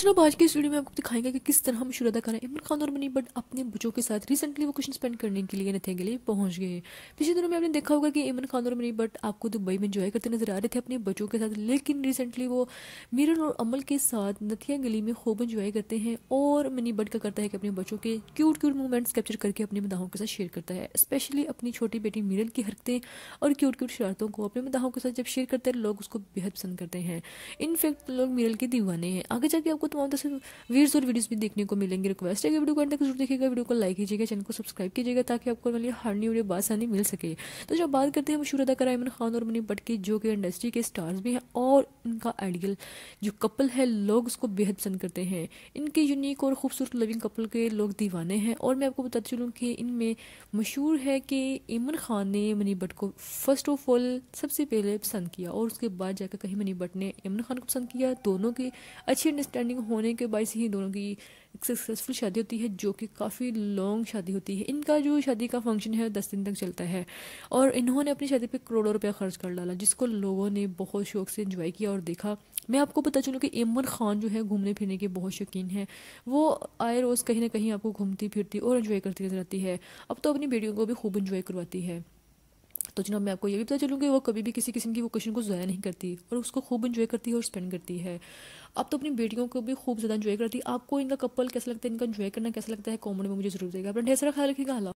चलो आज के इस वीडियो में आपको दिखाएंगे कि किस तरह हम शुरदा करें इमरान खान और मनी बट अपने बच्चों के साथ रिसेंटली वो क्वेश्चन स्पेंड करने के लिए नथे के लिए पहुंच गए पिछले दिनों में आपने देखा होगा कि इमरान खान और मनी बट आपको दुबई में इंजॉय करते नजर आ रहे थे अपने बच्चों के साथ लेकिन रिसेंटली वो मिरन और अमल के साथ नथिया गली में खूब इंजॉय करते हैं और मनी बट का करता है कि अपने बच्चों के क्यूट क्यूट मूवमेंट्स कैप्चर करके अपने मदाहों के साथ शेयर करता है स्पेशली अपनी छोटी बेटी मिरन की हरकतें और क्यूट क्यूट शरारतों को अपने मदाहों के साथ जब शेयर करते हैं लोग उसको बेहद पसंद करते हैं इनफैक्ट लोग मिरन के दीवाने हैं आगे जाके आपको आपको तमाम तरह से वीडियोस और वीडियोस भी देखने को मिलेंगे रिक्वेस्ट है कि वीडियो को अंत तक जरूर देखिएगा वीडियो को लाइक कीजिएगा चैनल को सब्सक्राइब कीजिएगा ताकि आपको हमारी हर न्यू वीडियो बासानी मिल सके तो जब बात करते हैं मशहूर अदाकार आयमन खान और मनी भट्ट की जो कि इंडस्ट्री के स्टार्स भी हैं और उनका आइडियल जो कपल है लोग उसको बेहद पसंद करते हैं इनके यूनिक और खूबसूरत लविंग कपल के लोग दीवाने हैं और मैं आपको बताती चलूँ कि इनमें मशहूर है कि इमन खान ने मनी भट्ट को फर्स्ट ऑफ ऑल सबसे पहले पसंद किया और उसके बाद जाकर कहीं मनी भट्ट ने इमन खान को पसंद किया दोनों की अच्छी अंडरस्टैंडिंग अंडरस्टैंडिंग होने के बाद ही दोनों की एक सक्सेसफुल शादी होती है जो कि काफ़ी लॉन्ग शादी होती है इनका जो शादी का फंक्शन है दस दिन तक चलता है और इन्होंने अपनी शादी पे करोड़ों रुपया खर्च कर डाला जिसको लोगों ने बहुत शौक से इन्जॉय किया और देखा मैं आपको पता चलूँ कि इमर खान जो है घूमने फिरने के बहुत शौकीन है वो आए रोज़ कहीं ना कहीं आपको घूमती फिरती और इन्जॉय करती नजर आती है अब तो अपनी बेटियों को भी खूब इन्जॉय करवाती है तो जनाब मैं आपको ये भी पता चलूँगी वो कभी भी किसी किस्म की वोकेशन को ज़ाया नहीं करती और उसको खूब इन्जॉय करती है और स्पेंड करती है आप तो अपनी बेटियों को भी खूब ज़्यादा इन्जॉय करती है आपको इनका कपल कैसा लगता है इनका इन्जॉय करना कैसा लगता है कॉमेंट में मुझे जरूर देगा अपना ढेर सारा ख्याल रखिएगा